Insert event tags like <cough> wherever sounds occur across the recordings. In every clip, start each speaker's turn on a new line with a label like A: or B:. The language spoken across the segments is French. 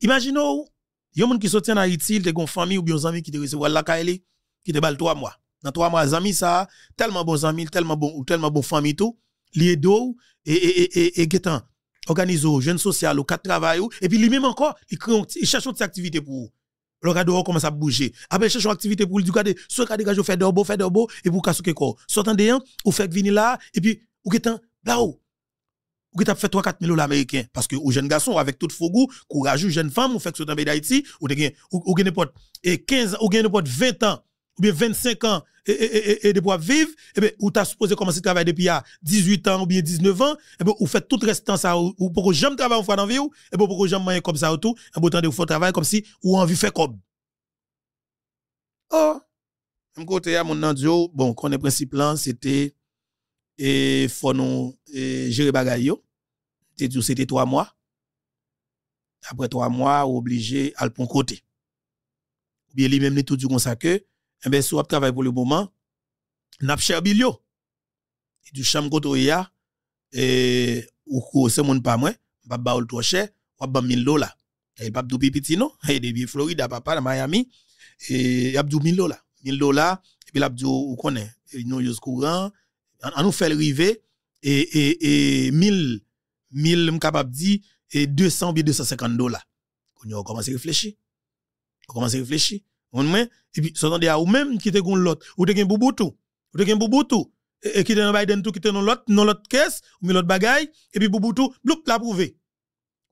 A: imaginez il y a un monde qui soutient en Haïti, il y a une famille ou bien un ami qui te recevoir la Kaeli, qui te balle trois mois. Dans trois mois, amis, ça, tellement bons amis, tellement bon ou tellement bon famille, tout, lié e d'eau, et, et, et, et, et, organise au jeunes social au quatre travail, et puis lui-même encore, il, e cherche une activité pour le cadeau commence à bouger. Après, cherche une activité pour lui dire, soit cadre que fait fais beau, fait de et pour cassez le corps. de ou fait venir là, et puis, ou qu'étant, là-haut ou qui fait 3-4 000 dollars américains. Parce que, aux jeunes garçons, avec tout faux goût, courageux, jeune femme, ou fait que ce d'Haïti, ou gagne, ou, gagne n'importe, et 15 ou gagne n'importe 20 ans, ou bien 25 ans, et, et, et, et de pouvoir vivre, et eh bien, ou t'as supposé commencer à travailler depuis à 18 ans, ou bien 19 ans, et eh bien, ou fait tout restant ça, ou, pourquoi pour que j'aime travailler en fois dans vie, ou, et eh bien, pour que j'aime manger comme ça, ou tout, et bien, autant de faut travailler comme si, ou envie faire comme. Oh! côté à mon nandio, bon, qu'on est principe là, c'était, et faut nous, gérer bagaille c'était trois mois. Après trois mois, obligé à le prendre côté. Ou bien lui-même, il tout du comme ça que, eh bien, si on travaille pour le moment, n'a pas cher bilio. Et du chambre côté, ya, et, ou quoi, c'est mon pas moi, pas baoul trop cher, ou pas mille dollars. Et pas tout petit, non? Et eh, depuis Floride, papa, à Miami, et abdou 1000 dollars. mille dollars, et puis l'abdou, ou connaît, eh, nous, ce courant, on nous fait le river, et, et, et mille 1000, je capable et 200 ou 250 dollars. On commence à réfléchir. On commence à réfléchir. On et puis, s'entendez à ou même qui te gon l'autre, ou te gen bouboutou, ou te gen bouboutou, et qui te dans Biden tout, qui te dans l'autre, non l'autre caisse, ou mi l'autre bagaille, et puis bouboutou, bloup, la prouvé.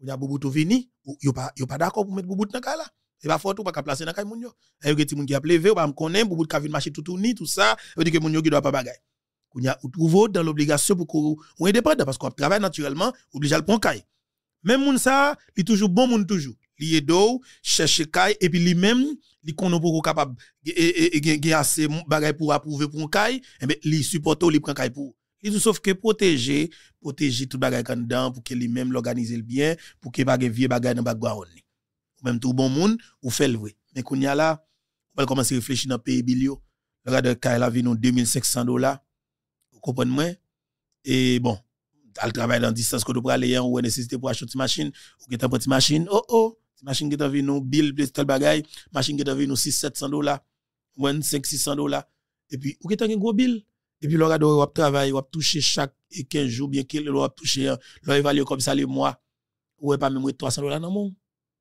A: Ou a bouboutou vini, ou yo pas, yo pas d'accord pour mettre bouboutou dans le là. Et pas fort ou pas placer dans le cas moun yo. Et yo a ti moun qui a plevé, eh, ou pas me connaît, bouboutou ka vin marcher tout ni tout ça, et dire que moun yo qui doit pas bagaille on y a dans l'obligation pour qu'on indépendant parce qu'on travaille naturellement, obligé à le prendre caille. Même moun ça, il toujours bon moun toujours. Li d'eau, cherche caille et puis lui même, li konn pou capable et assez bagay pour approuver pour caille, et eh ben li supporte li prend caille pour. Ils tout sauf que protéger, protéger tout bagaille kan dedans pour que lui même l'organiser bien, pour que bagaille vieux bagay dans bagouaron Ou même tout bon moun ou fait le vrai. Mais qu'on y a là, on va commencer à réfléchir dans pays bilio. Regarde caille la vie nous 2500 dollars et bon al travail dans distance que pas aller ou nécessité pour acheter une machine ou que t'as une machine oh oh machine qui t'a vu nous bill plus tel bagaille machine qui t'a vu nous 6 700 dollars ou 5 600 dollars et puis ou que une un gros bill et puis l'aura travaillé, travailler ou toucher chaque 15 jours bien qu'il y toucher hein. l'aura comme ça les mois ou pas même 300 dollars dans mon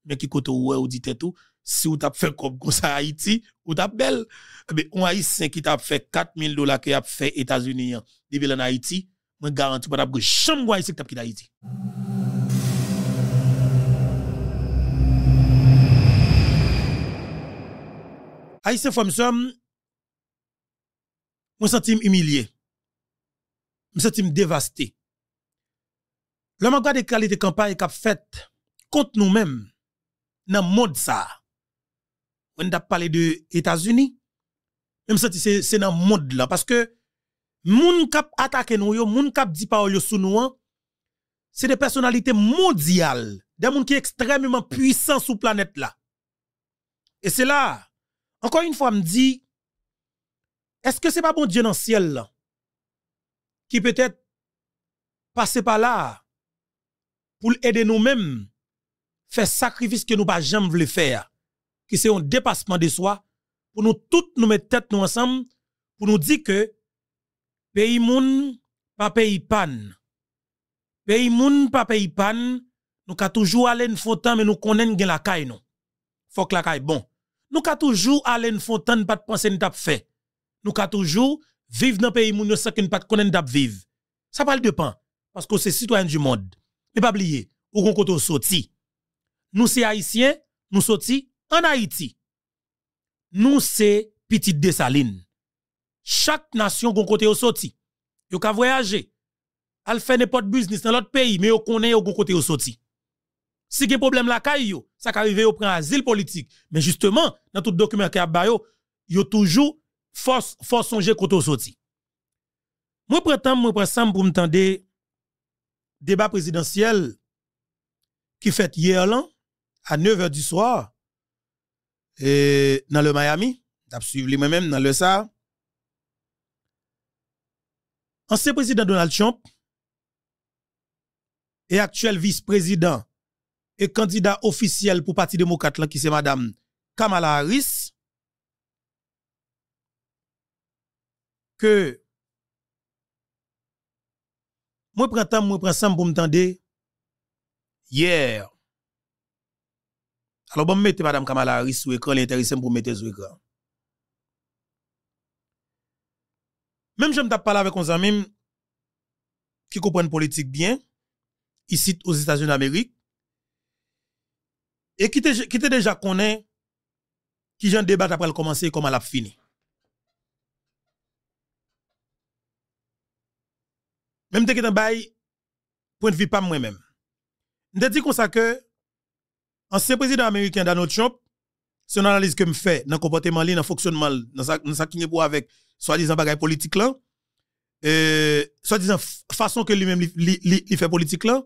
A: mais qui côté ou ou dit tout si vous avez fait comme ça à Haïti, vous avez belle. Mais un Haïtien qui a fait 4 000 dollars qui a fait États-Unis, depuis hein. en Haïti, je garantis pas que jamais Haïtien qui t'a fait Haïti. Haïtien Fomsom, je me sens humilié. Je me sens dévasté. L'homme a des qualité de campagne qui a fait contre nous-mêmes dans le monde ça on a parlé des États-Unis, même si c'est dans le monde là. Parce que, moun kap qui nous, les gens dit parole nous, hein, c'est des personnalités mondiales, des gens qui sont extrêmement puissants sur planète là. Et c'est là, encore une fois, me dit, est-ce que c'est pas bon Dieu dans le ciel qui peut-être passe par là pour aider nous-mêmes, faire sacrifice que nous pas jamais voulu faire qui c'est un dépassement de soi, pour nous toutes nous mettre tête nous ensemble, pour nous dire que pays moun, pas pays pan. Pays moun, pas pays pan, nous ka toujours aller une fontaine, mais nous connaissons la caille non. Faut que la caille bon. Nous ka toujours aller une fontaine, pas de penser nous fait. Nous ka toujours vivre dans pays moun, nous sans que nous pas connaître pas vivre. Ça parle de pain, parce que c'est citoyen du monde. Mais pas oublier, ou qu'on koto sorti. Nous c'est haïtiens, nous sorti, en Haïti, nous c'est petite dessaline. Chaque nation gon côté au sorti. Yo ka voyager. Al fait n'importe business dans l'autre pays, mais yo connaît yo côté au sorti. Si gen problème la caille ça asile politique. Mais justement, dans tout document qui a ba yo, toujours force force songer côté au sorti. Moi prétend temps, moi prends pour pour débat présidentiel qui fait hier là à 9h du soir et dans le Miami, t'as même dans le ça. Ancien président Donald Trump et actuel vice-président et candidat officiel pour Parti démocrate là, qui c'est madame Kamala Harris que moi prends temps moi prends pour m'entendre hier alors, bon, mettez Madame Kamala Harris sur l'écran, l'intéressant pour mettre sur l'écran. Même j'aime parler avec un ami qui une politique bien, ici aux États-Unis d'Amérique, et qui te déjà connaît qui j'en débat après le commencer et comment a fini. Même te qui point de vue pas moi-même. Je dit comme ça que ancien président américain Donald Trump, son analyse que me fait dans le comportement, dans le fonctionnement, dans ce qui est pour avec soi-disant bagaille politique là, euh, soi-disant façon que lui-même il fait politique là,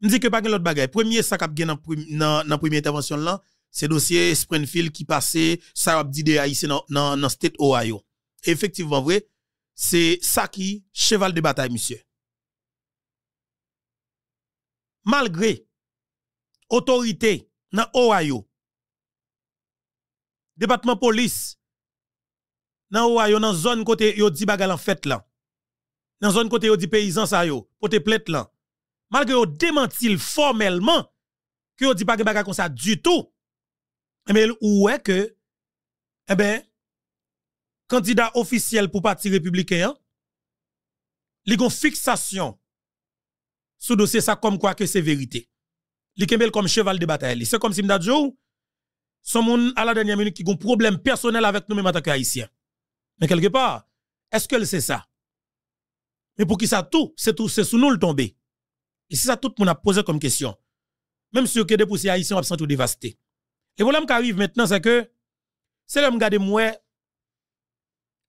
A: me dit que pas l'autre bagaille. Premier ça cap dans la première intervention là, c'est dossier Springfield qui passait ça a dit des ici, dans dans state Ohio. Effectivement vrai, c'est ça qui cheval de bataille monsieur. Malgré autorité dans Ohio, département police, dans Ohio, dans zone côté yo dit bagal en fête là, dans zone côté yo dit paysan ça yo, côté plète là, malgré yo démentil formellement que yo dit pas bagal comme ça du tout, mais eh où est que, eh ben, candidat officiel pour parti républicain, li gon fixation sous dossier ça comme quoi que c'est vérité li est comme cheval de bataille. C'est comme si m'dadjo, son moun à la dernière minute qui ont un problème personnel avec nous même en tant Mais quelque part, est-ce que c'est ça? Mais pour qui ça tout, c'est tout, c'est sous nous le tomber. Et c'est ça tout le monde a posé comme question. Même si que des poussées haïtiens absents ou dévastés. Et voilà qui arrive maintenant, c'est que, c'est l'homme gardé moi,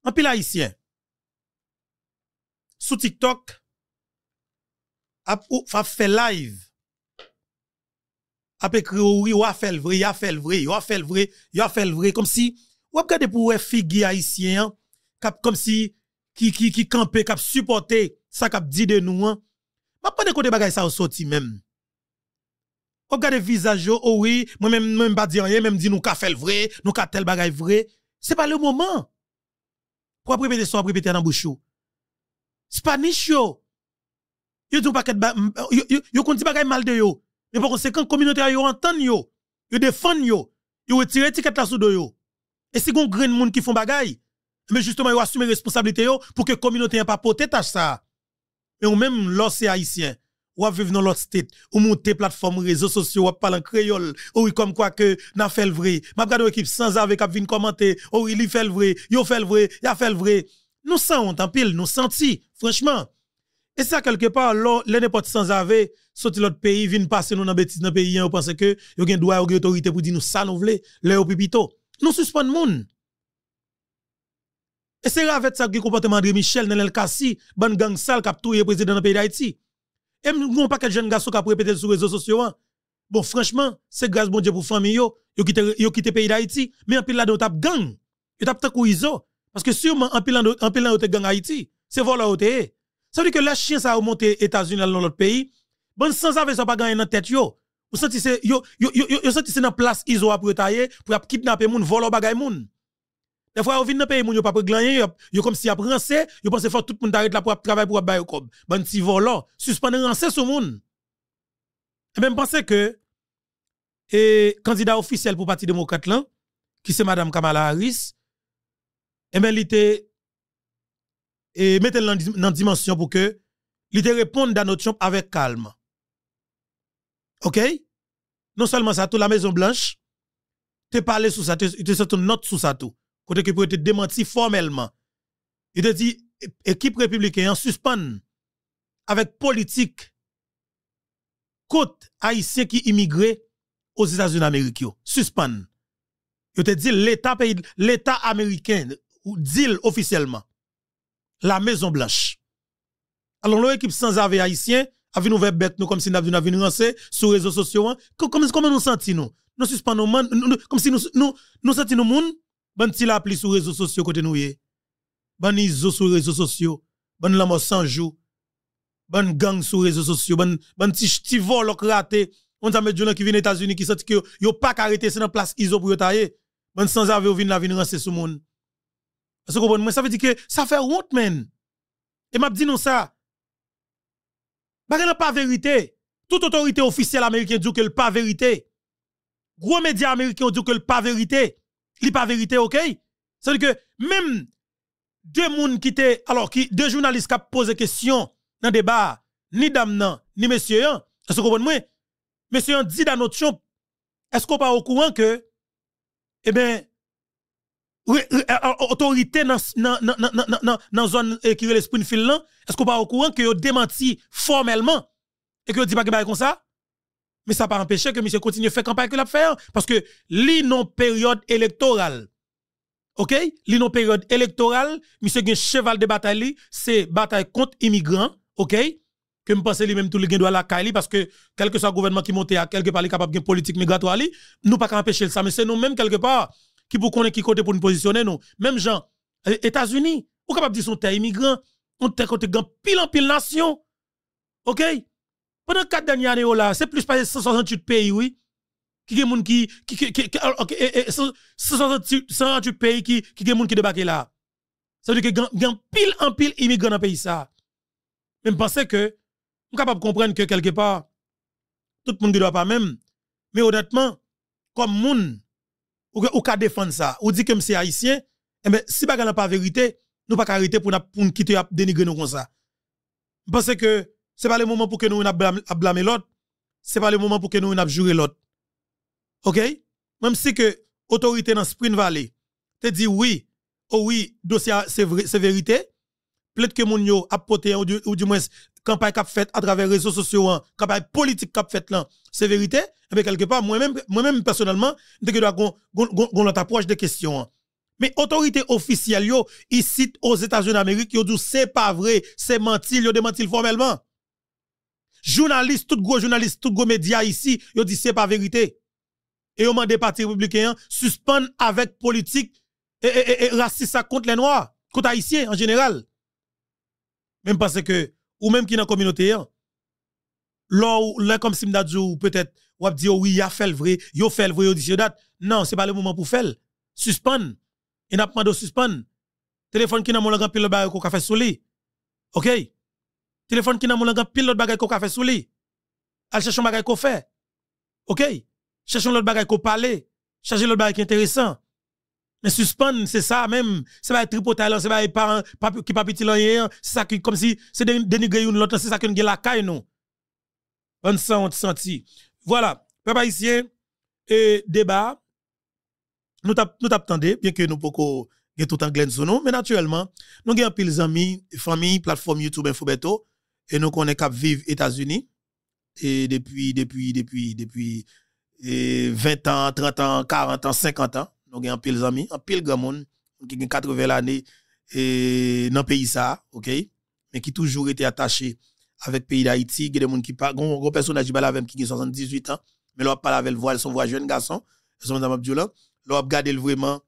A: un pile haïtien, sous TikTok, a fait live, après que oui, ou a fait le vrai, y a fait le vrai, y a fait le vrai, y a fait le vrai, comme si, on a regardé pour les haïtien comme si, qui, qui, qui campait, qui supportait ça qui dit de nous, hein. Ma pas de côté bagay ça au sorti même. On regarde visage, oh oui, moi même, même pas dire rien, même dit nous qu'a fait le vrai, nous qu'a tel bagay vrai. C'est pas le moment. Pour après péter soit après dans bouchou. Spanish yo. Yo pas paquet, yo, yo, yo, yo, yo, yo, yo, yo, yo, mais par conséquent, communauté yo entend yo, yo défend yo, yo retire étiquette la sous de yo. Et si gon grain monde qui font bagay, mais justement yo assume responsabilité yo pour que communauté n'a pas porter tâche ça. Et ou même l'os haïtien, ou à vivre dans l'autre state, ou monter plateforme réseaux sociaux, ou parler en créole, ou comme quoi que n'a fait le vrai. M'a regardé équipe sans avec vinn commenter, ou il fait le vrai, yo fait le vrai, a fait le vrai. Nous sentons en pile, nous senti, franchement. Et ça quelque part, l'un n'importe sans avec de l'autre pays, vient passer nous dans bêtise dans pays, on pense que yo gen droit ou autorité pour dire nous ça nous voulons, le pipito. Nous suspend moun. E Et c'est avec ça que comportement André Michel dans le Kassi, ban gang sale k'ap touyer président dans pays d'Haïti. Et pas paquet jeune garçon qui a répété sur les réseaux sociaux. Bon franchement, c'est grâce bon Dieu pour famille yo, ont quitté yo pays d'Haïti, mais en pile là tap gang. Yo tap tapé iso parce que sûrement en pile en pile gang Haïti, c'est voler Ça veut dire que la chien ça a remonté États-Unis dans l'autre pays Bon sans avoir ça pas gagner dans tête yo. Ou senti c'est yo yo yo yo senti c'est dans place iso pour tailler pour kidnapper moun, voler bagay moun. Des fois, vous venez dans pays, moun yo pas gagner, yo comme si a rancé, yo pense faut tout moun arrête là pour travailler pour bailler cob Bon si volant, suspendre rancé sur moun. Et même penser que et candidat officiel pour parti démocrate là qui c'est madame Kamala Harris eh ben, et ben l'ité et mettez dans dimension pour que l'ité réponde dans notre champ avec calme OK Non seulement ça, tout la Maison Blanche, te parlé sous ça, te sorti une note sous ça tout. Côté qui peut être démenti formellement. Il te dit, équipe républicaine suspend avec politique côte haïtien qui immigré aux États-Unis d'Amérique. Suspend. Il te dit, l'État, l'État américain, dit officiellement, la Maison Blanche. Alors, l'équipe sans avis haïtien, à nous bête nous comme si nous avions venir lancer sur les réseaux sociaux comment comment nous sentons nous nous suspendons comme si nous nous nous sentons nous monde ban ti la appli sur réseaux sociaux côté nous ban iso sur réseaux sociaux ban la mort sans jour ban gang sur réseaux sociaux ban ban ti ti vol raté on t'a mis des qui viennent aux États-Unis qui sentent que yo pas arrêté c'est dans place iso pour yo tailler ban sans avoir vu la vie lancer sur monde parce que bon moi ça veut dire que ça fait route man et m'a dit non ça n'est pas vérité. Toute autorité officielle américaine dit que le pas vérité. Gros médias américains ont dit que le pas vérité. Li pas vérité, OK C'est-à-dire que même deux mounes qui étaient alors qui deux journalistes qui posé question dans le débat, ni dame ni monsieur yon, est-ce que vous comprenez Monsieur yon dit dans notre champ, est-ce qu'on pas au courant que eh bien euh, euh, autorité dans la zone euh, qui est de Springfield là, est-ce qu'on pas au courant que ont démenti formellement et que ne dit pas que comme ça? Mais ça pas empêché que monsieur continue à faire campagne que l'a faire hein, parce que li non période électorale. OK? Li non période électorale, monsieur un cheval de bataille, c'est bataille contre immigrants, OK? que me pense lui-même tout le doit la parce que quel que soit le gouvernement qui monte à quelque part il capable de politique migratoire nous pas empêcher ça mais c'est nous-mêmes quelque part qui pour connaître qui côté pour nous positionner nous. Même gens, euh, États-Unis, ou capable de dire son terre immigrant, on terre côté grand pile en pile nation. OK Pendant quatre dernières années oh c'est plus de 168 pays oui. Qui est moun qui qui qui 168 pays qui qui est gens qui débarque là. Ça veut dire que a pile en pile immigrant dans pays ça. je penser que on capable de comprendre que quelque part tout le monde ne doit pas même mais honnêtement comme monde, ou, ou ka défendre ça, ou dit que c'est haïtien, mais eh ben, si bagan n'a pas vérité, nous pas arrêter pour nous quitter à dénigrer nous comme ça. Parce que c'est pas le moment pour que nous n'a blâmer l'autre, c'est pas le moment pour que nous n'a jurer l'autre. OK? Même si que autorité dans Spring Valley te dit oui, oh oui, dossier c'est vérité, peut-être que mon yo a ou, du moins campagne qu'a fait à travers les réseaux sociaux, hein, campagne politique qu'a fait là, c'est vérité. Et eh quelque part, moi-même, moi-même personnellement, dès que on approche des questions. Hein. Mais autorité officielle, yo, ici aux États-Unis d'Amérique, yo dit c'est pas vrai, c'est menti, yo démenti formellement. Journaliste, tout gros journaliste, tout gros média ici, yo dit c'est pas vérité. Et moment des partis républicains, hein, suspendent avec politique et, et, raciste contre les Noirs, contre Haïtiens en général. Même parce que ou même qui dans la communauté, hein. là, là comme si ou peut-être, ou dit, oh oui, il a fait le vrai, il a fait le vrai, il a dit, date. Non, n'est pas le moment pour faire. Suspend. Il n'a pas de suspend. Téléphone qui n'a pas pile le bagage qu'on fait sous lui. OK? Téléphone qui n'a pas pile l'autre bagage qu'on fait sous lui. Allez chercher un bagage qu'on fait. OK? Cherchons l'autre bagage qu'on parle. Cherchez l'autre bagage qui est intéressant. Mais suspendre, c'est ça même. C'est pas tripot, c'est pas parent qui pas petit C'est ça comme si c'est des une l'autre, c'est ça qui nous la caille, non. On sent, on senti. Voilà. papa ici, et débat, nous t'attendons, bien que nous pouvons tout en glen non? mais naturellement, nous avons des amis, famille, plateforme YouTube Infobeto, et nous connaissons cap vivre États-Unis, et depuis, depuis, depuis, depuis, 20 ans, 30 ans, 40 ans, 50 ans, nous a un pile d'amis, un pile grand monde qui a 80 l'année et dans le pays ça, OK Mais qui toujours été attaché avec le pays d'Haïti, il y a des gens qui parlent, grand gros personnage qui parle avec qui 78 ans, mais l'on parle avec le voile, son voix jeune garçon, son madame Abdullah, l'on regarde vraiment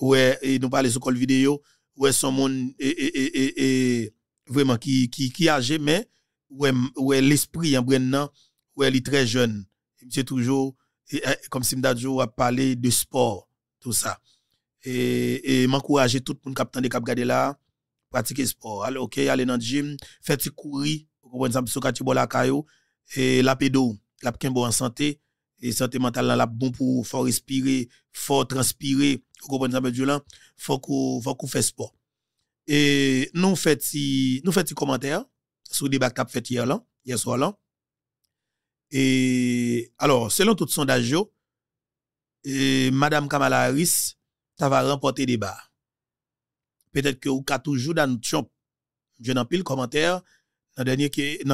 A: ouais et nous parler sur col vidéo, ouais son monde et, et, et, vraiment qui qui qui âgé mais ouais ouais l'esprit en brennan, ouais il est très jeune. c'est toujours eh, comme Simdadjo a parlé de sport tout ça. Et, et m'encourager tout le monde qui de cap garder là, pratiquer sport. Allez, ok, allez dans le gym, faites courir, vous comprenez ça, sur Katibo la caillou, et la pédo, la bon en santé, et santé mentale la bon pour fort respirer, fort transpirer, vous comprenez ça, du là, faut qu'on faut fait sport. Et nous fait nous fait commentaire sur le débat que fait hier là, hier soir là. Et alors, selon tout sondage, et Madame Kamala Harris, ça va remporter débat. Peut-être que vous avez toujours dans notre champ. Je n'en pile commentaire dans la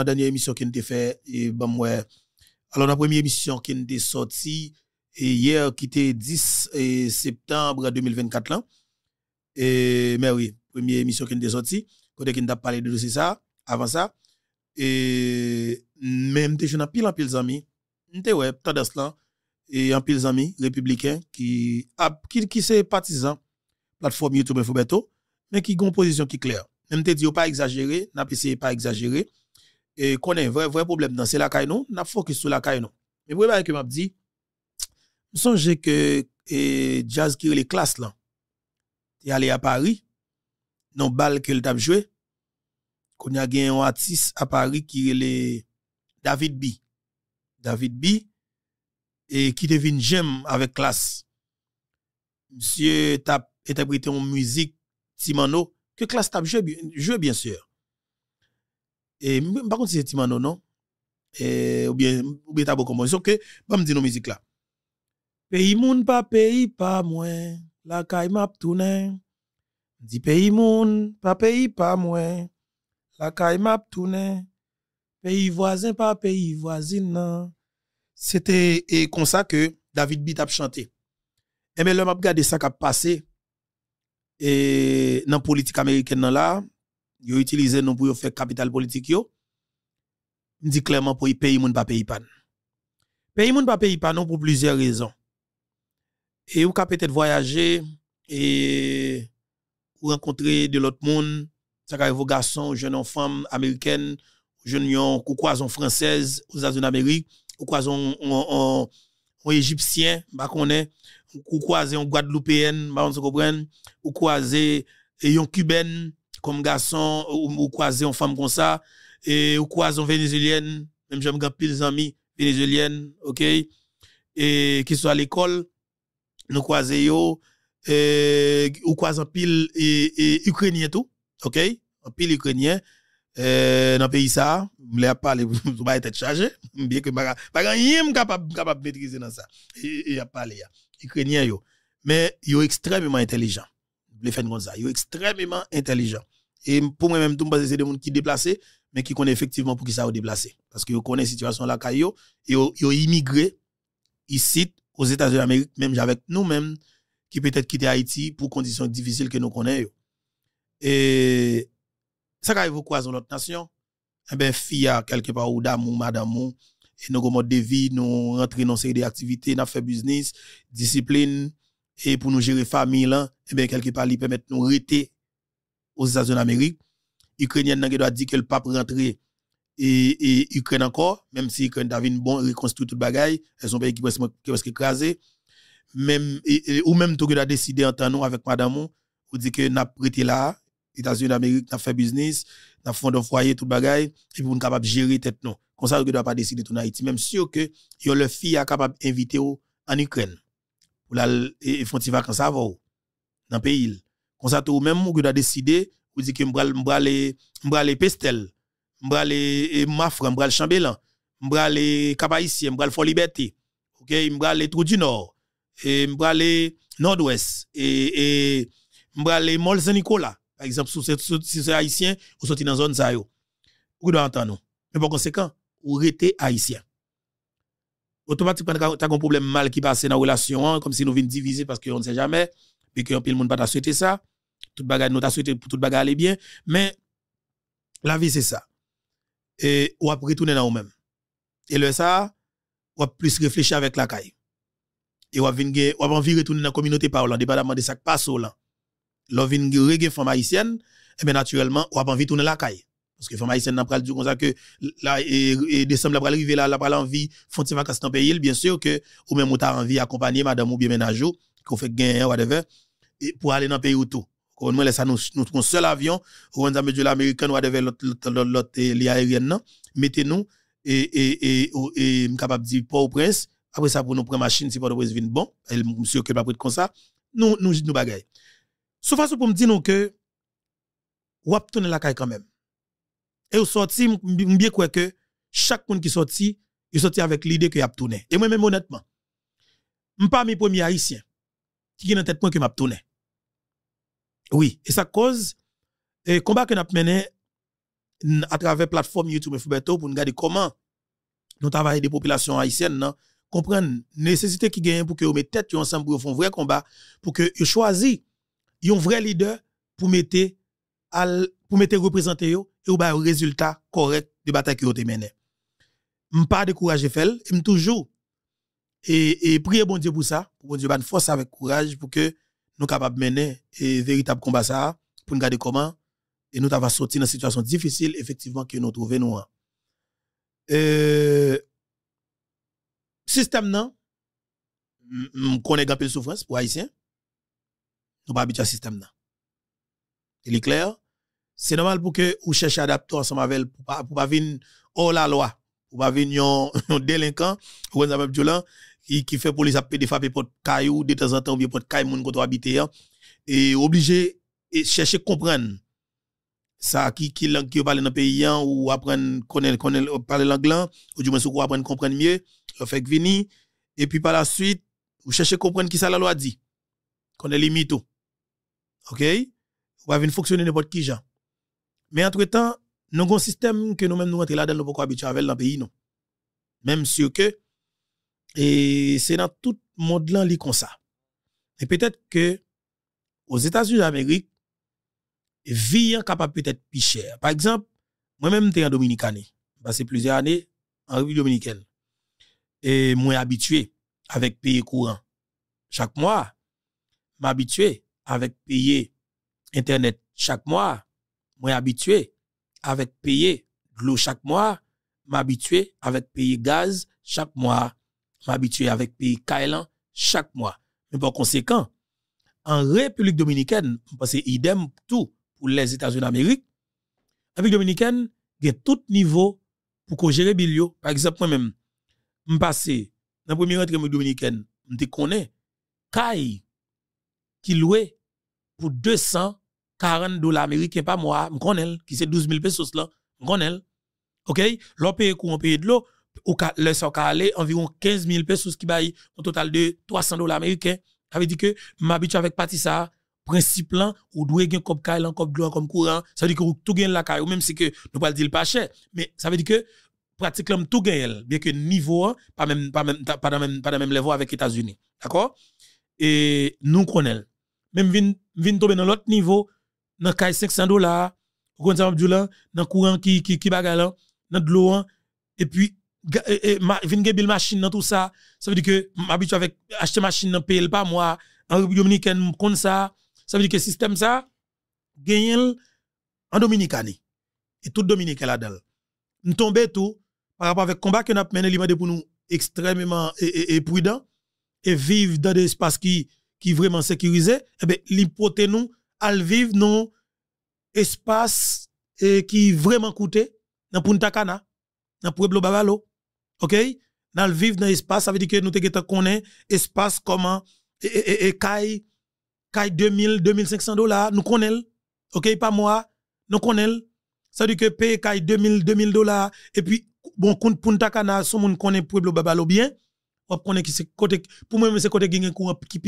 A: dernière émission nous a fait. Et bam ouais. Alors, la première émission qui est sortie hier, qui était 10 septembre 2024. Là. Et, mais oui, première émission qui est sortie. Quand nous a parlé de ça, avant ça. Et même, je n'en pile en pile, amis. Je pas tendance là et un pile amis républicains qui ah, qui qui c'est partisan plateforme YouTube Infobeto mais qui ont une position qui claire même te dit pas exagérer n'a essayé pas exagérer et connaît vrai vrai problème dans c'est la caille nous n'a focus sur la caille nous mais vous que m'a dit me songe que et jazz qui les classes là est allé à Paris non balle le t'a joué qu'on a gagné un artiste à Paris qui est David B David B et qui devine j'aime avec classe. Monsieur t'a interprété en musique Timano, que classe tape, joué, joué bien sûr. Et par contre, c'est Timano, non? ou bien, ou bien t'as beau composition, ok, pas me dire nos musiques là. Pays moun pas pays pas moins, la caille m'a tourné. Di pays moun pas pays pas moins, la caille m'a tourné. Pays voisin pas pays voisin non. C'était comme ça que David Bitt a chanté. Et eh mais l'homme a regardé ça qui a passé dans la politique américaine là, ils ont utilisé nous pour faire capital politique yo. dit clairement pour pays moun pas pays pan. Pays moun pas pays pan pour plusieurs raisons. Et ou avez peut-être voyager et ou rencontrer de l'autre monde, ça ka vos garçons, jeunes femmes américaines, jeunes yon, ou françaises aux États-Unis d'Amérique ou quoi un Égyptien, bah qu'on est, ou quoi un Guadeloupéen, bah on se comprend, ou et un Cubain comme garçon, ou, croiser une femme comme ça, et ou croiser une Vénézuélienne, même j'aime grand pile amis vénézuéliennes, ok, et qui sont à l'école, nous croisons, yo, ou pile et, et, ukrainien tout, ok, pile ukrainien, dans eh, le pays ça, je ne parler, je ne pas être chargé, bien que je ne suis capable, capable de maîtriser dans ça. Et a parlé, Ukrainien, yo. Mais yo extrêmement intelligent. le fait comme ça, yo extrêmement intelligent. Et pour moi-même, tout c'est des gens qui déplacés, mais qui connaissent effectivement pour qui ça déplacé. Parce que yo connaissent la situation là, yo, yo, yo immigré ici, aux États-Unis d'Amérique, même avec nous-mêmes, qui peut-être quittent Haïti pour conditions difficiles que nous connaissons. Et ça quand vous croisez notre nation, eh ben, fille quelque part ou dame ou madame et nous gommons de vie, nous rentrons dans série d'activités, nous fait business, discipline, et pour nous gérer famille eh ben, quelque part, lui permettent nous rester aux États-Unis d'Amérique. Ukrainienne n'a doit dire que le pape rentrer et, et Ukraine encore, même si Ukraine a une bonne reconstruit tout bagaille bagage, elles sont pays qui presque écrasé. Même, ou même tout que a décidé en temps avec madame, ou dit que n'a prêté là, États-Unis d'Amérique, n'a fait business, n'a fondé un foyer, tout bagaille. et puis capable de gérer tête non. ça, ne doit pas décider tout en Haïti. Même sûr que a le fille capable d'inviter en Ukraine. Pour la, des font vacances avant, dans le pays. Comme ça, tout même, on doit décider, on que Pestel, les Mafra, Chambellan, les Kabaïsien, Liberté, du Nord, Nord-Ouest, et, et les nicolas par exemple, si c'est haïtien, vous sortez dans la zone ça. Vous devez entendre. Mais par conséquent, vous êtes haïtien. Automatiquement, vous avez un problème mal qui passe dans la relation, hein, comme si nous venions diviser parce qu'on ne sait jamais, un que le monde n'a pas souhaité ça. Tout bagage, nous avons souhaité pour tout monde aller bien. Mais la vie, c'est ça. Et on va retourner dans vous-même. Et le ça, on va plus réfléchir avec la caille. Et on va envie de retourner dans la communauté par là, de ça qui passe là l'on vient régler femme haïtienne, eh bien, naturellement, on a envie de tourner la caille. Parce que femme n'a pas le du comme ça que, là, et, e, décembre, elle arriver là, là pas envie, font ses vacances dans le pays, bien sûr que, ou même, on a envie d'accompagner madame ou bien ménageau, qu'on fait gagner, whatever, pour aller dans le pays autour. Quand on laisse nous, nous, seul avion, ou on a mis de l'américain, ou whatever, l'autre, l'autre non, mettez-nous, et, et, et, et, capable de dire, pas au prince, après ça, pour nous prendre machine, si pas de prince vient bon, elle, monsieur, que pas prête comme ça, nous, nous, nous bagaille à ce pour me dire que ou ap tourner la caille quand même. Et ou sorti bien quoi que chaque monde qui sorti, il sorti avec l'idée que a tourné. Et moi même honnêtement, suis pas mes premiers haïtiens qui a dans tête que m'a Oui, et ça cause et combat que n'a mené à travers plateforme YouTube pour nous regarder comment nous travaillons des populations haïtiennes comprennent nécessité qui gagne pour que vous mettez tête ensemble pour faire un vrai combat pour que vous choisissez un vrai leader pour mettre pour mettre représenter et ou résultat correct de bataille qui ont mené. M pas décourager fel, m toujours et, et prier bon Dieu pour ça, pour bon Dieu force avec courage pour que nous capables mener et véritable combat pour nous garder comment et nous t'avons sorti dans situation difficile effectivement que nous trouvons nous. Hein. Euh, système non, on connaît peu de souffrance pour haïtiens nous pas habitué à ce système là. Il est clair? C'est normal pour que vous cherchiez à adapter ensemble avec pour pas, pour pas venir hors la loi, pour pas venir un <laughs> délinquant, ou un violent. qui, qui fait police à pédéfapé pour caillou de temps en temps, ou bien pour caillou, moun qu'on habiter, hein. et obligé, et chercher comprendre ça qui qui langue qui parle dans pays hein, ou apprendre connaître connaître euh, parler l'anglais ou du moins apprendre comprendre mieux le fait venir et puis par la suite ou chercher comprendre qui ça la loi dit qu'on est limite OK Ou va venir fonctionner n'importe qui gens. Mais entre-temps, nous avons un système que nous-mêmes nous rentrons là-dedans, nous pas habitués avec le pays non. Même sûr que et c'est dans tout le monde là comme ça. Et peut-être que aux États-Unis d'Amérique, vie est capable peut-être plus cher. Par exemple, moi-même j'étais en suis passé plusieurs années en République dominicaine. Et moi habitué avec pays courant. Chaque mois, m'habitué avec payer Internet chaque mois, m'habitué avec payer de l'eau chaque mois, m'habitué avec payer gaz chaque mois, m'habitué avec payer Kailan chaque mois. Mais par conséquent, en République dominicaine, c'est idem tout pour les États-Unis d'Amérique. République dominicaine, il y a tout niveau pour qu'on gère bilio. Par exemple, moi-même, je passé dans la première dominicaine, je connais, caille qui louait pour 240 dollars américains par mois, connais, qui c'est 12 000 pesos là, connais, OK? L'on paye de l'eau, ou le aller environ 15 000 pesos qui baille, un total de 300 dollars américains. Ça veut dire que m'habitue avec Patissa, ça, principe là, ou doué gen comme caille, comme Glouan, comme courant. Ça veut dire que tout gagne la caille, même si que nous pas dire pas cher, mais ça veut dire que pratiquement tout gagne, bien que niveau, pas même, pas même, pas dans même, pas même niveau avec États-Unis. D'accord? Et nous connaissons même vin vin tomber dans l'autre niveau dans caille 500 dollars dans le dans courant qui qui qui bagarre dans de l'eau hein. et puis vin gen machine dans tout ça ça veut dire que m'habitue avec acheter machine dans payer pas moi en République dominicaine comme ça ça veut dire que système ça gagne en dominicaine et tout dominique là-dedans nous tomber tout par rapport avec combat que nous avons mené, pour nous extrêmement et prudent et vivre dans des espaces qui qui vraiment sécurisé, eh bien, l'hypothèse nous, à vivre dans espace eh, qui vraiment coûté, dans Punta Cana, dans Pueblo Babalo. OK? Dans vivre dans l'espace, ça veut dire que nous avons espace comment, et, et, 2000, 2500 dollars, nous connaissons. OK? Pas moi, nous connaissons. Ça veut dire que paye caille 2000, 2000 dollars, et puis, bon, compte Punta Cana, son monde connaît Pueblo Babalo bien. On connaît qui c'est côté, pour moi, c'est côté qui est qui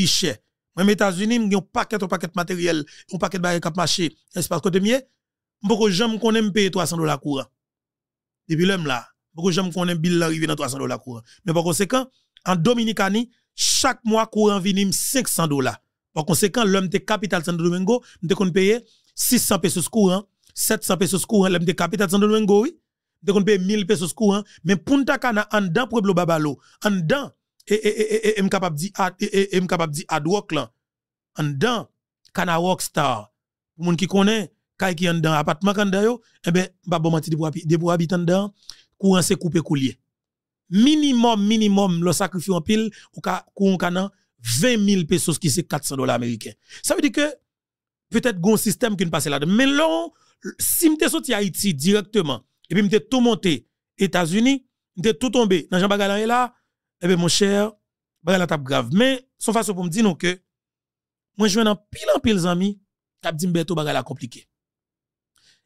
A: même États-Unis, ils ont un paquet, un paquet de matériel, un paquet de barrières qui marché, espace de mien. Beaucoup de gens aime payer 300 dollars courant. Depuis l'homme là, beaucoup de qu'on aime bill arrivé dans 300 dollars courant. Mais par conséquent, en Dominicanie, chaque mois courant vient 500 dollars. Par conséquent, l'homme de capital Santo Domingo, de qu'on payer 600 pesos courant, 700 pesos courant, l'homme de capital Santo Domingo, oui. De qu'on payer 1000 pesos courant, mais Punta Cana en pour le Babalo, en dedans et et capable dit et et capable dit adwalk là en dedans kana walk star pour moun qui connaît kay qui en dedans appartement kan yo eh ben pas bon menti de pour habitant dedans courant c'est coupé coulier minimum minimum le sacrifice en pile ou ka courant kan 20 000 pesos qui c'est 400 dollars américains ça veut dire que peut-être gon système qui ne passe là mais là si m'te sorti Haïti directement et puis m'te tout monté États-Unis m'te tout tombé dans Jean Bagalan là eh bien, mon cher, bah, la tape grave. Mais, son façon pour me dire, non, que, moi, je viens en pile en pile, amis, tap dit, Mbeto, bah, la compliqué.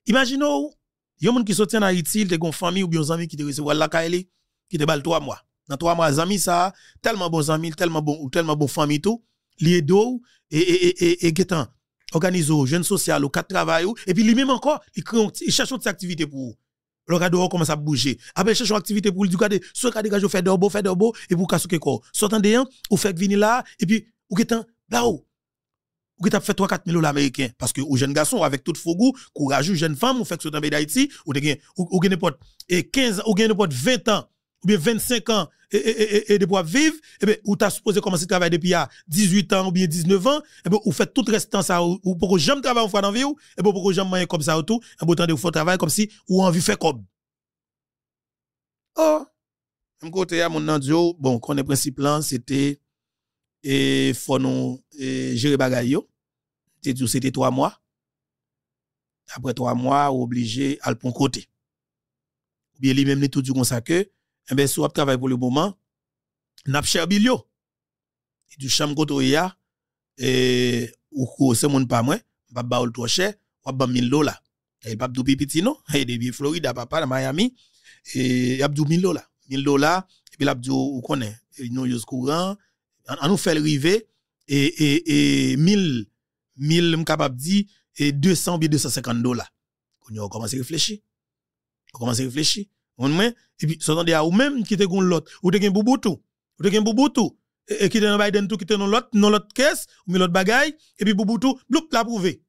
A: Imaginons, yon moun qui sorti en Haïti, il te gon famille ou bien amis qui te recevoir la kaeli, qui te balle trois mois. Dans trois mois, amis, ça, tellement bons amis, tellement bon, ou tellement bon famille, tout, lié d'eau, et, et, et, et, et, organise organisé, jeune social, ou quatre travail, et puis lui-même encore, il, il cherche des activité pour vous. Le cadeau commence à bouger. Après, cherche une activité pour lui dire, regardez, soit qu'à dégage, fait de beau, fait de beau, et vous cassez corps. Soit en déant, ou fait venir là, et puis, ou que là-haut. Ou que fait 3-4 000 dollars américains. Parce que, ou jeune garçon, avec tout fougou, courageux, jeune femme, ou fait que soit en d'Haïti, ou gagne, ou, ou n'importe, et 15, ou gagne n'importe 20 ans, ou bien 25 ans et, de pouvoir vivre, et eh bien, ou t'as supposé commencer à travailler depuis à 18 ans ou bien 19 ans, et eh bien, ou fait tout restant ça, ou, ou pour que j'aime travailler une fois dans la vie, ou, et eh bien, pour que j'aime manger comme ça, ou tout, et bien, temps de faire travail comme si, ou envie faire comme. Oh! Mon côté, mon nom, bon, qu'on est principal c'était, et faut nous, gérer bagaille, c'était trois mois. Après trois mois, obligé à le prendre côté. Ou bien, lui-même, tout du comme ça que, eh bien, si vous travaillez pour le moment, n'a cher bilio. Du koto ya, et, ou c'est se moun pa mwen, pas ba ou trop cher, ou 1000 dollars. Et eh, pas non, <laughs> et eh, depuis Florida, papa, Miami, et y a 1000 dollars. 1000 dollars, et puis ou connaît, nous courant, on fait le et, et, et 1000, 1000, et 200 250 dollars. On commence à réfléchir. On commence à réfléchir et puis s'entendez à ou même qui te gon l'autre ou te gen bouboutou ou te gen bouboutou et qui te dans Biden tout qui te dans l'autre non l'autre caisse ou l'autre bagay, et puis bouboutou bloup la prouvé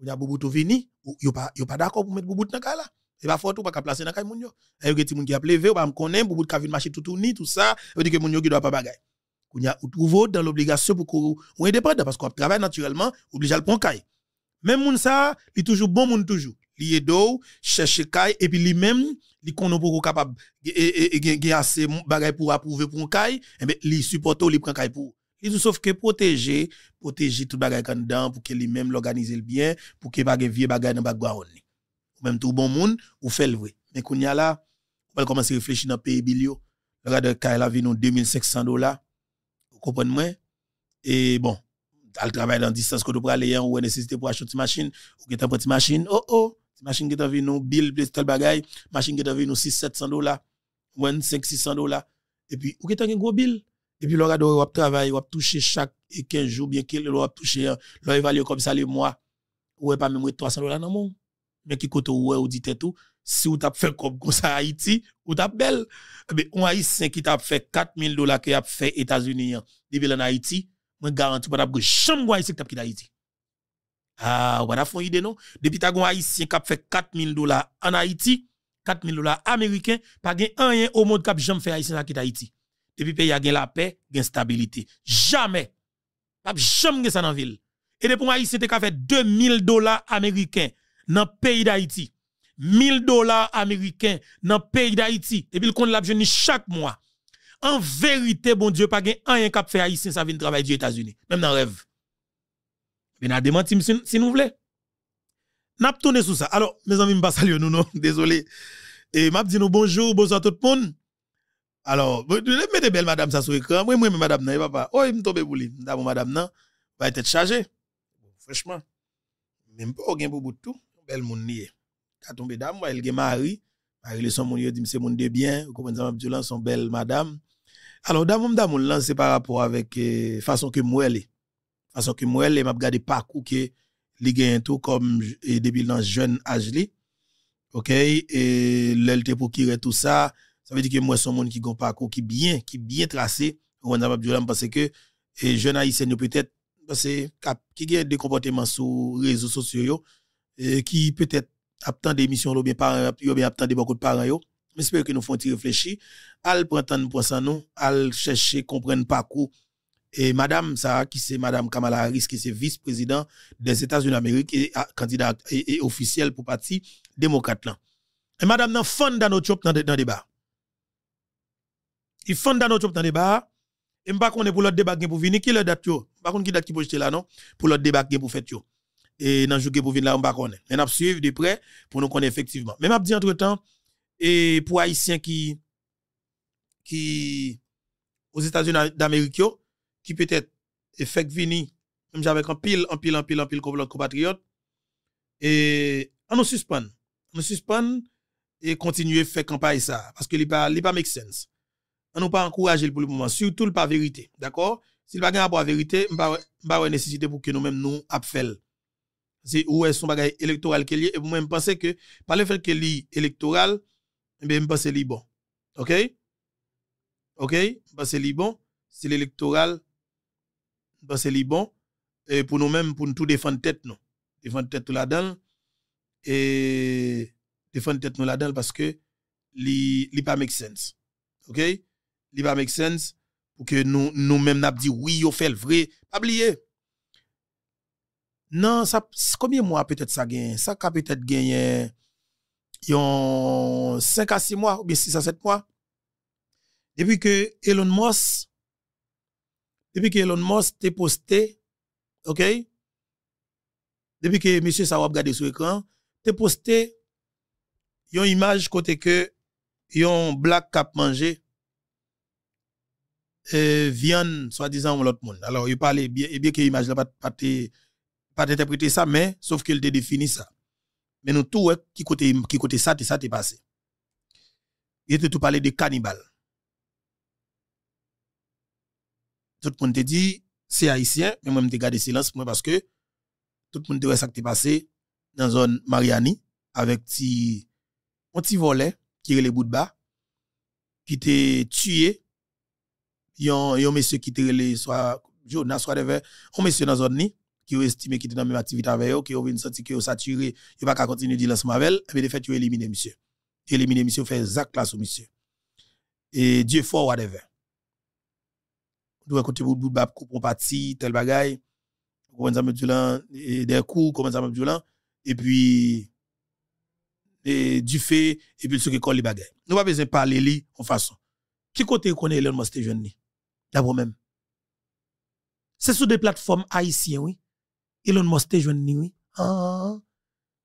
A: ou ya bouboutou vini ou yo pas yo pas d'accord pour mettre bouboutou dans là et pas fort ou pas placer dans kay moun yo et geti ti moun qui a plevé ou pas me connaît bouboutou ka vinn marcher tout tourni tout ça et dire que moun yo qui doit pas bagay, ou ya ou trouve dans l'obligation pour ou indépendant parce qu'on travaille naturellement obligé à le prendre même moun ça il toujours bon moun toujours lié cherche chercher caille et puis lui-même li konon pour capable et e, e, assez bagay pour approuver pour caille et ben li supporte li prend caille pour il tout sauf que protéger protéger tout bagay kan dedans pour que lui-même l'organiser le bien pour que pas vieux bagay dans bagwa ou même tout bon monde ou fait le vrai mais il y a là on va commencer à réfléchir dans pays bilio regarde caille la vie 2500 dollars vous comprenez moi et bon al travail dans distance que tu peux aller en ou nécessité pour acheter une machine ou que tu une machine oh oh machine qui est envie nous bill tel machine qui est envie nous 6 700 dollars, ou 5 600 dollars et puis ou qui un gros bill et puis l'aura ou travaille ou toucher chaque 15 jours bien qu'il y toucher, hein. va évaluer comme ça les mois. Ou pas même 300 dollars dans mon. Mais qui côté ou ou dit tout, si ou avez fait comme ça Haïti, ou t'a belle. Mais eh on haïtien qui t'a fait 4000 dollars qui a fait États-Unis, depuis hein. en Haïti, moi garantis pas t'a jamais ici que t'a quitté Haïti. Ah, on a fait non? Depuis que un haïtien qui a fait 4000 dollars en Haïti, 4000 dollars américains, pas un au monde qui a fait haïtien qui Haïti. Depuis pays a avez la paix, la stabilité. Jamais. Pas jamais ça dans la ville. Et depuis que haïtien qui a fait 2000 dollars américains dans le pays d'Haïti, 1000 dollars américains dans le pays d'Haïti, depuis qu'on l'a jeune chaque mois. En vérité, bon Dieu, pas un qui a fait haïtien, ça vient travail aux États-Unis, même dans le rêve. Bien, démenti si, si nous voulons. N'a tourné sous ça. Alors, mes amis, pas saluer nous, non, <laughs> désolé. Et m'a dit nous bonjour, bonsoir tout le monde. Alors, des belle madame ça sur l'écran. Moi, moi, madame, non, papa. Oh, il me tombe pour lui. madame, non, va être chargé. Franchement, même pas, aucun bout tout. Belle monde nié. T'as tombé dame, elle est mari. Marie, le son, mon dit, c'est mon de bien. Vous comprenez, Abdoulan, son belle madame. Alors, dame, dame, on c'est par rapport avec eh, façon que moi, elle est façon que moi, elle m'a regardé parcours que li gagne tout comme des depuis dans jeune âge li. OK et l'elle pour qui tout ça, ça veut dire que moi son monde qui gon parcours qui bien, qui bien tracé. On a pas parce que jeunes jeune haïtien peut-être parce qui gagne des comportements sur réseaux sociaux qui peut-être attend des missions ou bien parents ou bien attend des beaucoup de parents yo. J'espère que nous font réfléchir, al prendre temps pour ça nous, al chercher comprendre parcours et Madame Sarah, qui c'est Madame Kamala Harris, qui c'est vice-président des États-Unis d'Amérique et ah, candidat et, officiel pour parti démocrate. Là. Et Madame nan fond dans notre dans le débat. Il fond dans notre dans le débat. Et m'pa est pour l'autre débat pour venir qui le date yo. Par contre qui date qui projeté là non pour l'autre débat pour faire yo. Et nan jouer pour venir là on pas connaît. Mais n'a suivre de près pour nous connaître effectivement. Mais m'a dit entre-temps et pour haïtiens qui qui aux États-Unis d'Amérique qui peut-être fait vini, même j'avais un pile, un pile, un pile, un pile compatriotes. Et on nous suspend. On nous suspend et continuer faire campagne ça. Parce que ce n'est pas make sense. On nous pas encourager pour le moment. Surtout le pas vérité. D'accord? Si le pas de vérité, on pas pas nécessité pour que nous-mêmes nous faire C'est où est son bagage électoral qu'il y Et moi, même pense que par le fait que est électoral, eh je pense que bon. OK? OK? Je pense que c'est bon. C'est l'électoral parce que c'est bon, pour nous-mêmes, pour nous tout défendre tête, nous. Défendre tête là-dedans, et défendre tête nous là-dedans parce que li, li pas make sense. OK? Li pas make sense pour que nous, nous-mêmes, nous dit oui, on fait le vrai. Pas oublier. Non, ça, combien de mois peut-être ça gagne? Ça a peut-être gagné yon 5 à 6 mois, ou bien 6 à 7 mois. Depuis que Elon Musk depuis que Elon Musk t'a posté, OK? Depuis que monsieur ça regardé sur l'écran, t'a posté une image côté que yon black cap mangé euh, viande soi-disant ou l'autre monde. Alors il parlait bien et bien que l'image là pas pas interpréter ça mais sauf qu'il te défini ça. Mais nous tout qui côté qui côté ça ça t'est passé. Il était tout parlé de cannibale. tout le monde te dit, c'est haïtien, mais moi, je te garde silence moi, parce que tout le monde te ça qui passé dans la zone Mariani, avec un petit volet qui est le bout de bas, qui te tué, yon, yon monsieur qui te le soit, Jonas, soit un monsieur dans la zone qui ont estimé qu'il était dans la même activité avec eux, qui ont senti qu'ils ont saturé, ils ne pas continuer de lancer Mavel, et bien de fait, tu ont éliminé monsieur. Éliminé monsieur, fait Zach là sur monsieur. Et Dieu fort, whatever. Nous côté bout de bab, coupons parti, tel bagaille. Comment ça me des coups, comment ça me Et puis, du fait, et puis ce qui colle. les bagailles. Nous pas besoin de parler li, en façon. Qui côté connaît Elon Musk jeune ni? D'abord même. C'est sur des plateformes haïtiennes, oui. Elon Musk jeune ni, oui. Ah. ah, ah, ah.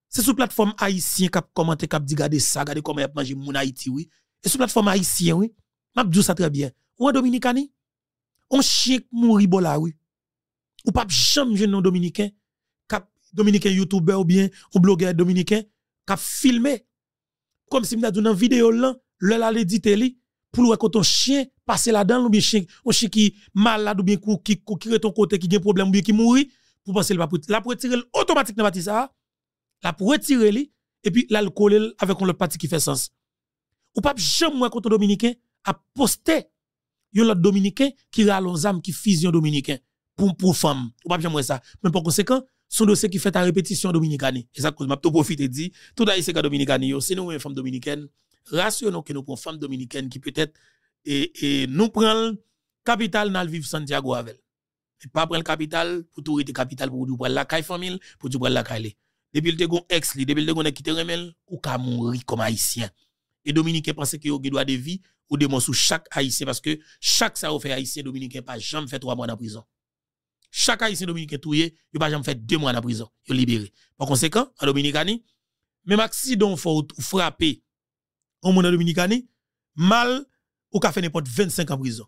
A: C'est sur plateforme haïtien qui a commenté, qui a dit, regardez ça, regardez comment il a mangé mon Haïti, oui. Et sur plateforme haïtien oui. M'a dit ça très bien. Ou en Dominicani? On chien mourit bon la Ou pas jamais jeune dominicain, cap dominicain youtubeur ou bien un blogueur dominicain cap filmé comme si m'a une vidéo là, la dit pour le quand ton chien passer là-dedans ou bien chien, un chien qui malade ou bien qui qui est ton côté qui a un problème ou bien qui mourit pour passer le pas La pour retirer automatiquement ça. La pour retirer li et puis là le coller avec un autre parti qui fait sens. Ou pas jamais quand ton dominicain a posté yon l'autre dominicain qui a âmes qui fusion dominicain pour pour femme ou pas j'aimerais ça mais par conséquent son dossier qui fait la répétition dominicaine et ça cause m'a tout profiter dit tout haïtien c'est dominicaine yo si nous une femme dominicaine rassurons que nous prenons femme dominicaine qui peut-être et, et nous prend capital dans le vivre Santiago avec mais pas prendre capital pour tout rester capital pour nous prendre la caille famille pour prendre la caille depuis le gon ex li depuis le gon qui te remel ou ka mourir comme haïtien et dominicain pensait que yo doit de vie ou démon sous chaque haïtien parce que chaque ça fait haïtien dominicain pas jamais fait trois mois en prison. Chaque haïtien dominicain touye, il pas jamais fait deux mois en prison, il libéré. Par conséquent, en Dominicanie, même accident faut frapper en monde Dominicanie, mal ou ka fait n'importe 25 ans en prison.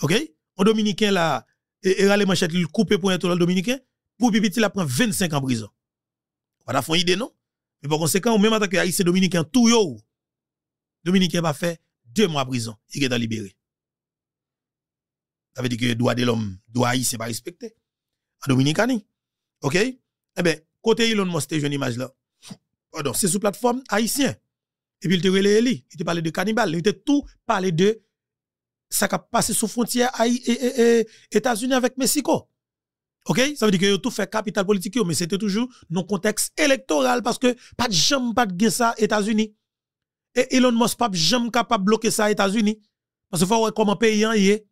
A: OK Un dominicain là et, les manchette il coupe pour un tour dominicain, pour pipiti la prend 25 ans en prison. Voilà font idée non Mais par conséquent, même en tant que haïtien dominicain tout yo dominicain va faire deux mois de prison, il est libéré. Ça veut dire que le droit de l'homme, le droit c'est pas respecté. En Dominicani. OK? Eh bien, côté Elon Musk, une image là. Pardon, c'est sous plateforme haïtienne. Et puis, il te relé. il te parlé de cannibale, il te tout parlé de ça qui a passé sous frontière États-Unis avec Mexico. OK? Ça veut dire que tout fait capital politique, mais c'était toujours dans le contexte électoral parce que pas de jambe, pas de ça, États-Unis. Et Elon Musk pas jamais capable de bloquer ça aux États-Unis. Parce que faut voir comment paysan. est.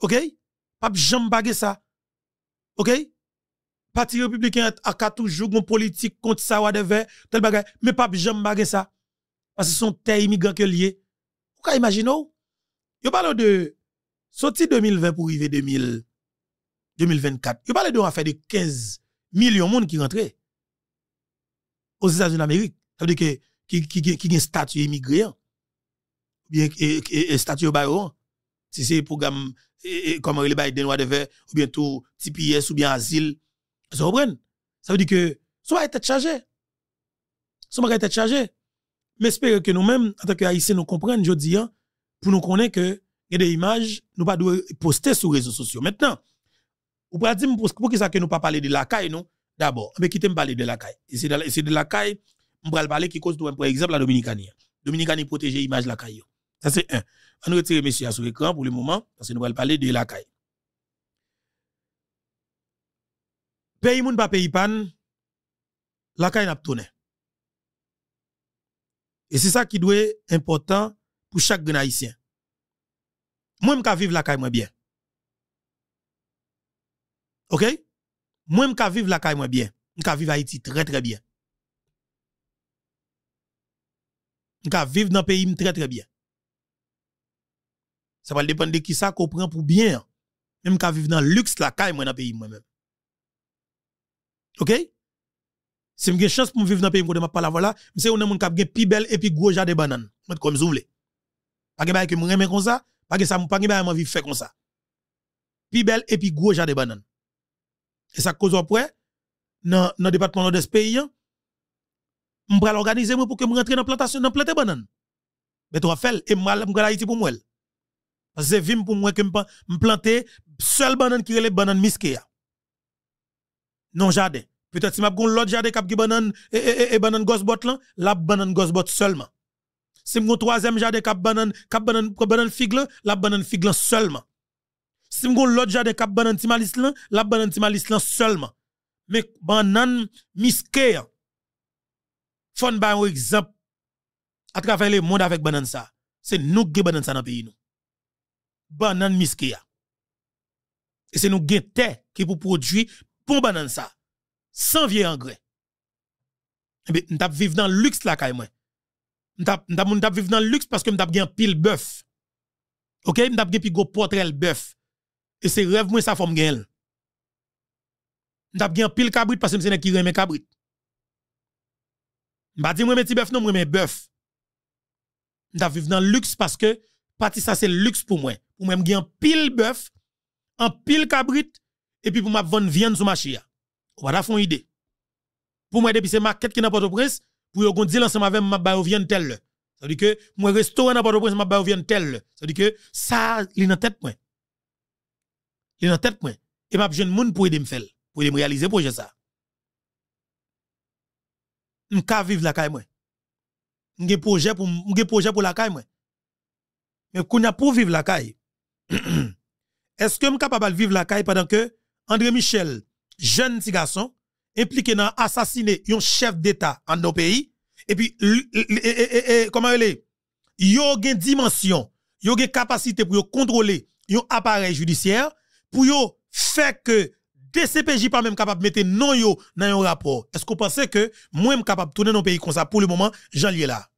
A: OK? Pas jamais baguer ça. OK? Parti républicain a toujours une politique contre ça, ou tel bagay. Mais pas jamais baguer ça. Parce que son terre immigrant que lié. Vous pouvez imaginer? Vous oh? parlez de sortir 2020 pour arriver 2000, 2024. Vous parlez de affaire de 15 millions de monde qui rentrent. aux États-Unis d'Amérique. Ça veut dire que qui un statut émigré, ou bien un e, e, e, statut baron si c'est programme, comme le bail des de verre, ou bien tout TPS, ou bien asile, vous comprenez? Ça veut dire que, soit être chargé, soit être chargé. Mais espérons que nous-mêmes, en tant que nous comprenons je dis, hein, pour nous connaître que, il y a des images, nous pas poster sur les réseaux sociaux. Maintenant, vous pouvez dire, pour qui ça que nous pas parler de la caille, non? D'abord, mais quittez me parler de la caille. c'est de la caille, on va parler qui cause par exemple la Dominicani. Dominicani protéger l'image la caillou. Ça c'est un. On retire monsieur sur l'écran pour le moment parce que nous allons parler de la caille. Pays moun pas pays pan la caille n'a tourné. Et c'est ça qui doit être important pour chaque grand haïtien. Moi vivre la caille moi bien. OK? Moi m'ka vivre la caille moi bien. vais vivre Haïti très très bien. Je vivre dans le pays très très bien. Ça va dépendre de qui ça comprend pour bien. Même qu'à vivre dans le luxe, la caille, moi, dans le pays, moi-même. OK? Si j'ai une chance pour vivre dans le pays, je ne pas la voilà, c'est un monde qui a une plus belle et plus gros jardin de bananes. Comme vous voulez. Pas de bail que je remets comme ça, pas que ça me pas de bail vivre fait comme ça. Plus belle et plus gros jardin de bananes. Et ça cause après, dans le département de ce pays, je vais organiser pour que je rentre dans la plantation, dans plante banane. Mais tu vas faire, et je vais Haïti pour moi. Parce que c'est vim pour moi que je plante seule banane qui est les banane misquées. Non, jardin. Peut-être si je l'autre jardin qui banane et, et, et banane gosse-botte, la banane gosbot seulement. Si je troisième jardin qui banane, qui banane, banane figue la banane figue seulement. Si je l'autre jardin qui banane timalis la banane timalis seulement. Mais banane misquée Fon ba un exemple à travers le monde avec banane ça. C'est nous qui banane ça dans le pays nous. Banane miskia. Et c'est nous qui terre qui pour produire pour banane ça. Sans vieux engrais. Et eh bien, nous vivre dans le luxe là, quand même. Nous vivons vivre dans le luxe parce que nous avons un pile bœuf. Ok? Nous avons un pile portrait bœuf. Et c'est rêve, moi, ça forme gagne. Nous avons un pile cabrit parce que nous c'est qui remet cabrit. M'a dis moi petit bœuf non moi mais bœuf. M'a vivre dans le luxe parce que parti ça c'est luxe pour moi. Pour moi j'ai un pile bœuf, en pile cabrit et puis pour m'a vendre viande sur marché. On voilà faire idée. Pour moi depuis c'est market qui n'importe prince pour yo gon deal ensemble avec m'a ou viande telle. Ça veut dire que moi restaurant n'importe prince m'a ba viande telle. Ça veut dire que ça est dans tête moi. est dans tête moi et m'a jeune monde pour aider me faire pour aider me réaliser projet ça m'ka vivre la caille moi. projet pour projet pour la caille moi. Mais qu'on pour vivre la caille. <clears throat> Est-ce que capable de vivre la caille pendant que André Michel, jeune petit garçon, impliqué dans assassiner un chef d'État dans nos pays et puis comment il est yo une dimension, a une capacité pour contrôler un appareil judiciaire pour faire que DCPJ pas même capable de mettre non yo dans un rapport. Est-ce que vous pensez que moi suis capable de tourner dans un pays comme ça pour le moment, j'en suis là?